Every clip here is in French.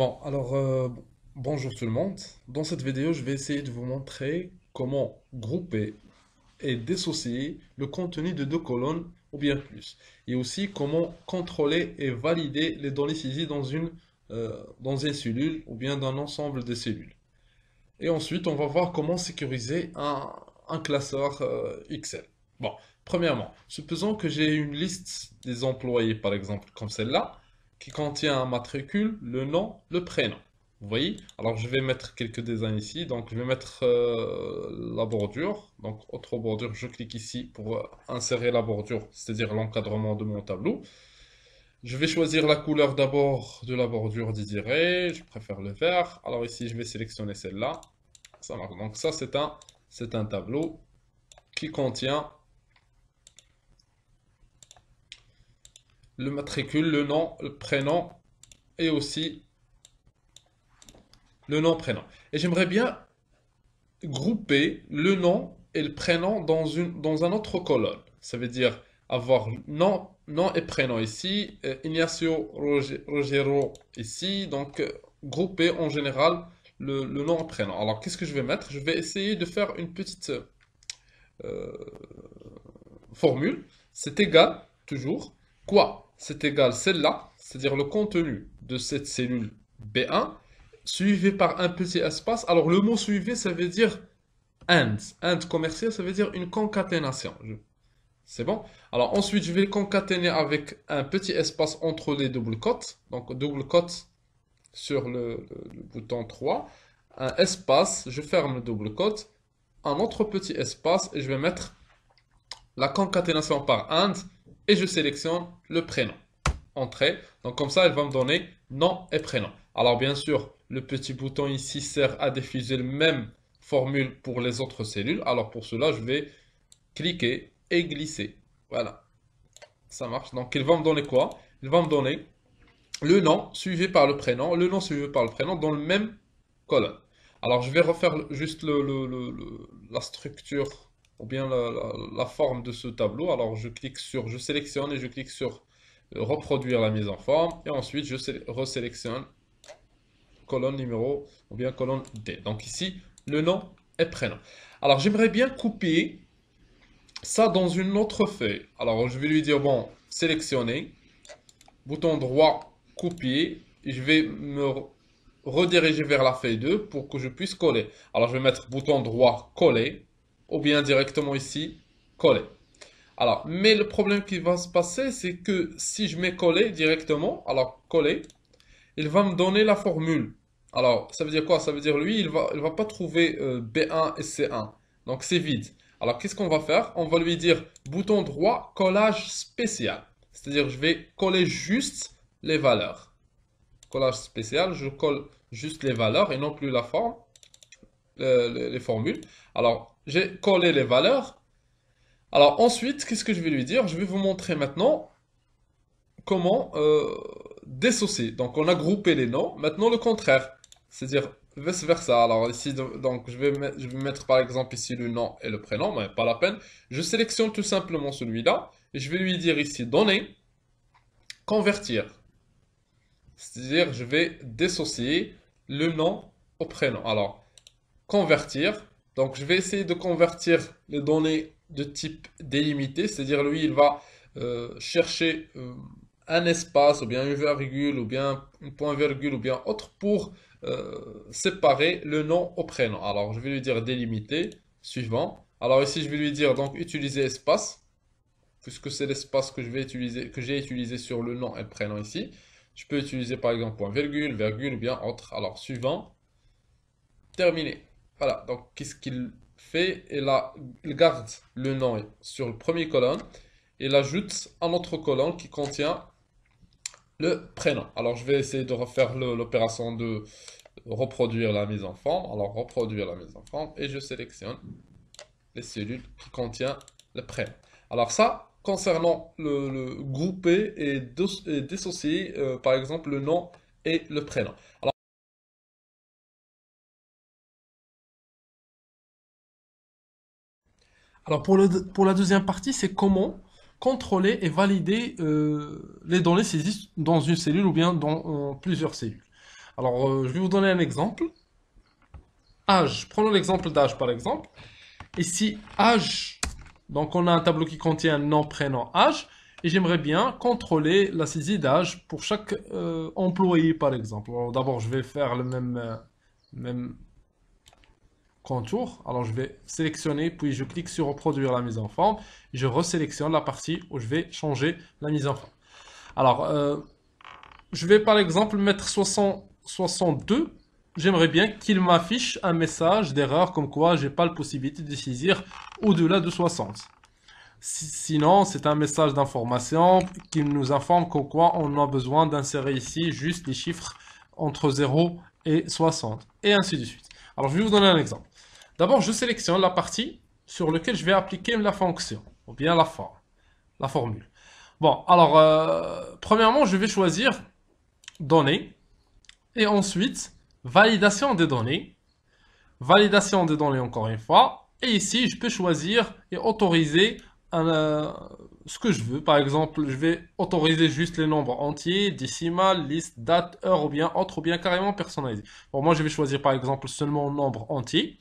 Bon, alors euh, bonjour tout le monde. Dans cette vidéo, je vais essayer de vous montrer comment grouper et dissocier le contenu de deux colonnes ou bien plus. Et aussi comment contrôler et valider les données saisies dans une, euh, dans cellule ou bien d'un ensemble de cellules. Et ensuite, on va voir comment sécuriser un, classeur euh, Excel. Bon, premièrement, supposons que j'ai une liste des employés, par exemple, comme celle-là qui contient un matricule, le nom, le prénom. Vous voyez Alors je vais mettre quelques designs ici. Donc je vais mettre euh, la bordure. Donc autre bordure, je clique ici pour euh, insérer la bordure, c'est-à-dire l'encadrement de mon tableau. Je vais choisir la couleur d'abord de la bordure désirée. Je préfère le vert. Alors ici, je vais sélectionner celle-là. Ça marche. Donc ça, c'est un, un tableau qui contient le matricule, le nom, le prénom et aussi le nom, prénom. Et j'aimerais bien grouper le nom et le prénom dans, une, dans un autre colonne. Ça veut dire avoir nom, nom et prénom ici, euh, Ignacio Rogero ici, donc euh, grouper en général le, nom et prénom. Alors qu'est-ce que je vais mettre Je vais essayer de faire une petite euh, formule. C'est égal, toujours, quoi C'est égal celle-là, c'est-à-dire le contenu de cette cellule B1, suivi par un petit espace. Alors le mot suivi, ça veut dire AND. AND commercial, ça veut dire une concaténation. C'est bon Alors ensuite, je vais concaténer avec un petit espace entre les doubles cotes. Donc double cote sur le, bouton 3. Un espace, je ferme le double cote. Un autre petit espace et je vais mettre la concaténation par AND et je sélectionne le prénom. Entrée. Donc comme ça, elle va me donner nom et prénom. Alors bien sûr, le petit bouton ici sert à diffuser la même formule pour les autres cellules. Alors pour cela, je vais cliquer et glisser. Voilà. Ça marche. Donc il va me donner quoi Il va me donner le nom suivi par le prénom, le nom suivi par le prénom dans le même colonne. Alors je vais refaire juste la structure ou bien la, forme de ce tableau. Alors je clique sur, je sélectionne et je clique sur euh, reproduire la mise en forme et ensuite je resélectionne colonne numéro ou bien colonne D. Donc ici, le nom et prénom. Alors j'aimerais bien couper ça dans une autre feuille. Alors je vais lui dire, bon, sélectionner, bouton droit, copier, je vais me rediriger vers la feuille 2 pour que je puisse coller. Alors je vais mettre bouton droit, coller, ou bien directement ici, coller. Alors, mais le problème qui va se passer, c'est que si je mets coller directement, alors coller, il va me donner la formule. Alors, ça veut dire quoi Ça veut dire lui, il va, il va pas trouver euh, B1 et C1. Donc, c'est vide. Alors, qu'est-ce qu'on va faire On va lui dire bouton droit, collage spécial. C'est-à-dire, je vais coller juste les valeurs. Collage spécial, je colle juste les valeurs et non plus la forme, euh, les formules. Alors, j'ai collé les valeurs. Alors ensuite, qu'est-ce que je vais lui dire Je vais vous montrer maintenant comment euh, dissocier. Donc on a groupé les noms. Maintenant le contraire, c'est-à-dire vice versa. Alors ici, donc je vais, je vais mettre par exemple ici le nom et le prénom, mais pas la peine. Je sélectionne tout simplement celui-là. Et je vais lui dire ici donner, convertir. C'est-à-dire je vais dissocier le nom au prénom. Alors convertir, donc je vais essayer de convertir les données de type délimité, c'est-à-dire lui il va euh, chercher euh, un espace ou bien une virgule ou bien un point virgule ou bien autre pour euh, séparer le nom au prénom. Alors je vais lui dire délimité, suivant. Alors ici je vais lui dire donc utiliser espace, puisque c'est l'espace que je vais que j'ai utilisé sur le nom et le prénom ici. Je peux utiliser par exemple point virgule, virgule ou bien autre. Alors suivant, terminé. Voilà, donc qu'est-ce qu'il fait Il garde le nom sur le premier colonne et l'ajoute à notre colonne qui contient le prénom. Alors je vais essayer de refaire l'opération de reproduire la mise en forme. Alors reproduire la mise en forme et je sélectionne les cellules qui contiennent le prénom. Alors ça, concernant le, grouper e et, dissocier euh, par exemple le nom et le prénom. Alors pour, la deuxième partie, c'est comment contrôler et valider euh, les données saisies dans une cellule ou bien dans euh, plusieurs cellules. Alors euh, je vais vous donner un exemple. Âge, prenons l'exemple d'âge par exemple. Ici, âge, donc on a un tableau qui contient un nom, prénom, âge, et j'aimerais bien contrôler la saisie d'âge pour chaque employé par exemple. D'abord je vais faire le même, même alors je vais sélectionner, puis je clique sur reproduire la mise en forme. Je resélectionne la partie où je vais changer la mise en forme. Alors, euh, je vais par exemple mettre 60, 62. J'aimerais bien qu'il m'affiche un message d'erreur comme quoi j'ai pas la possibilité de saisir au-delà de 60. Sinon, c'est un message d'information qui nous informe qu'au quoi on a besoin d'insérer ici juste les chiffres entre 0 et 60, et ainsi de suite. Alors, je vais vous donner un exemple. D'abord, je sélectionne la partie sur laquelle je vais appliquer la fonction, ou bien la forme, la formule. Bon, alors, euh, premièrement, je vais choisir données, et ensuite, validation des données, validation des données encore une fois, et ici, je peux choisir et autoriser euh, ce que je veux. Par exemple, je vais autoriser juste les nombres entiers, décimales, liste, date, heure ou bien autre, ou bien carrément personnalisé. Bon, moi, je vais choisir par exemple seulement nombre entier.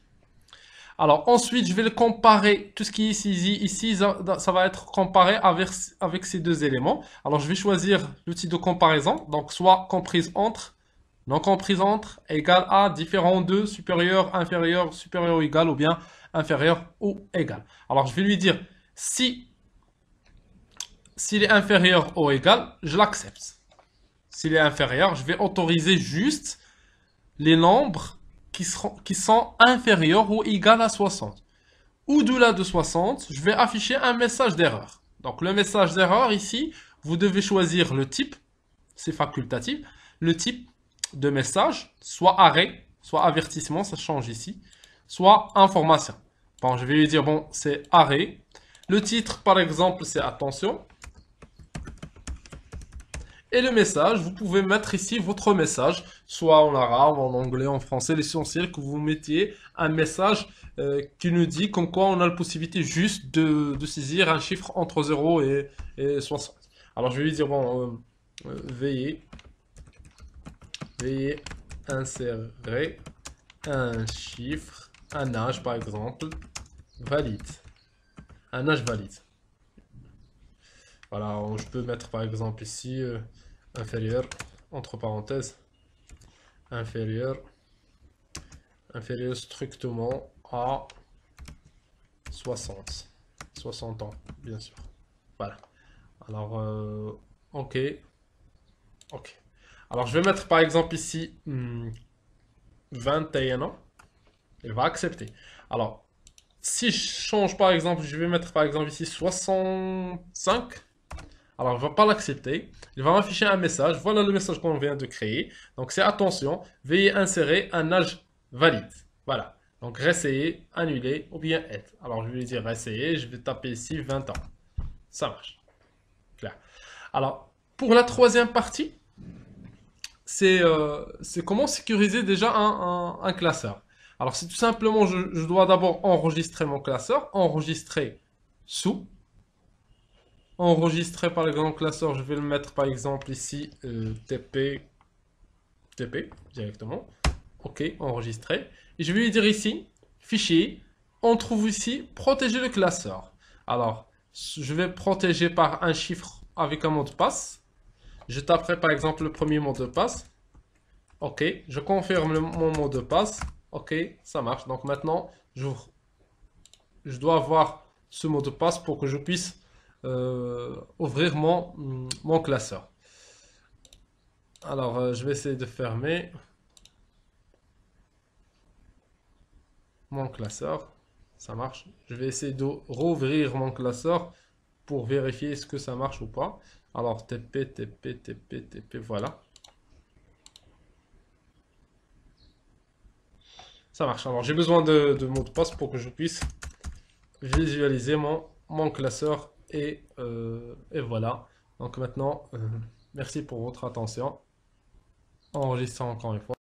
Alors ensuite, je vais le comparer. Tout ce qui est ici, ici ça, va être comparé avec, ces deux éléments. Alors je vais choisir l'outil de comparaison. Donc soit comprise entre, non comprise entre, égal à, différent de, supérieur, inférieur, supérieur ou égal, ou bien inférieur ou égal. Alors je vais lui dire, si s'il est inférieur ou égal, je l'accepte. S'il est inférieur, je vais autoriser juste les nombres qui, sont inférieurs ou égal à 60. Au-delà de 60, je vais afficher un message d'erreur. Donc le message d'erreur ici, vous devez choisir le type, c'est facultatif, le type de message, soit arrêt, soit avertissement, ça change ici, soit information. Bon, je vais lui dire, bon, c'est arrêt. Le titre, par exemple, c'est attention et le message. Vous pouvez mettre ici votre message, soit en arabe, en anglais, en français. L'essentiel que vous mettiez un message euh, qui nous dit comme quoi on a la possibilité juste de, saisir un chiffre entre 0 et, 60. Alors je vais lui dire, bon, euh, euh, veillez, veillez insérer un chiffre, un âge par exemple, valide. Un âge valide. Voilà, je peux mettre par exemple ici euh, inférieur, entre parenthèses, inférieur, inférieur strictement à 60. 60 ans, bien sûr. Voilà. Alors, euh, ok. Ok. Alors, je vais mettre par exemple ici 21 hmm, ans. Il va accepter. Alors, si je change par exemple, je vais mettre par exemple ici 65. Alors, il ne va pas l'accepter. Il va m'afficher un message. Voilà le message qu'on vient de créer. Donc, c'est attention, veuillez insérer un âge valide. Voilà. Donc, réessayer, annuler ou bien être. Alors, je vais dire réessayer. Je vais taper ici 20 ans. Ça marche. Claire. Alors, pour la troisième partie, c'est euh, comment sécuriser déjà un, classeur. Alors, c'est tout simplement, je, je dois d'abord enregistrer mon classeur, enregistrer sous, enregistré par le grand classeur. Je vais le mettre par exemple ici, euh, TP, TP directement. OK, enregistré. je vais lui dire ici, fichier, on trouve ici, protéger le classeur. Alors, je vais protéger par un chiffre avec un mot de passe. Je taperai par exemple le premier mot de passe. OK, je confirme le, mon mot de passe. OK, ça marche. Donc maintenant, Je dois avoir ce mot de passe pour que je puisse euh, ouvrir mon, mon classeur. Alors, euh, je vais essayer de fermer mon classeur. Ça marche. Je vais essayer de rouvrir mon classeur pour vérifier ce que ça marche ou pas. Alors, TP, TP, TP, TP, voilà. Ça marche. Alors, j'ai besoin de, de, mot de passe pour que je puisse visualiser mon, mon classeur euh, et, voilà. Donc maintenant, euh, merci pour votre attention. Enregistrons encore une fois.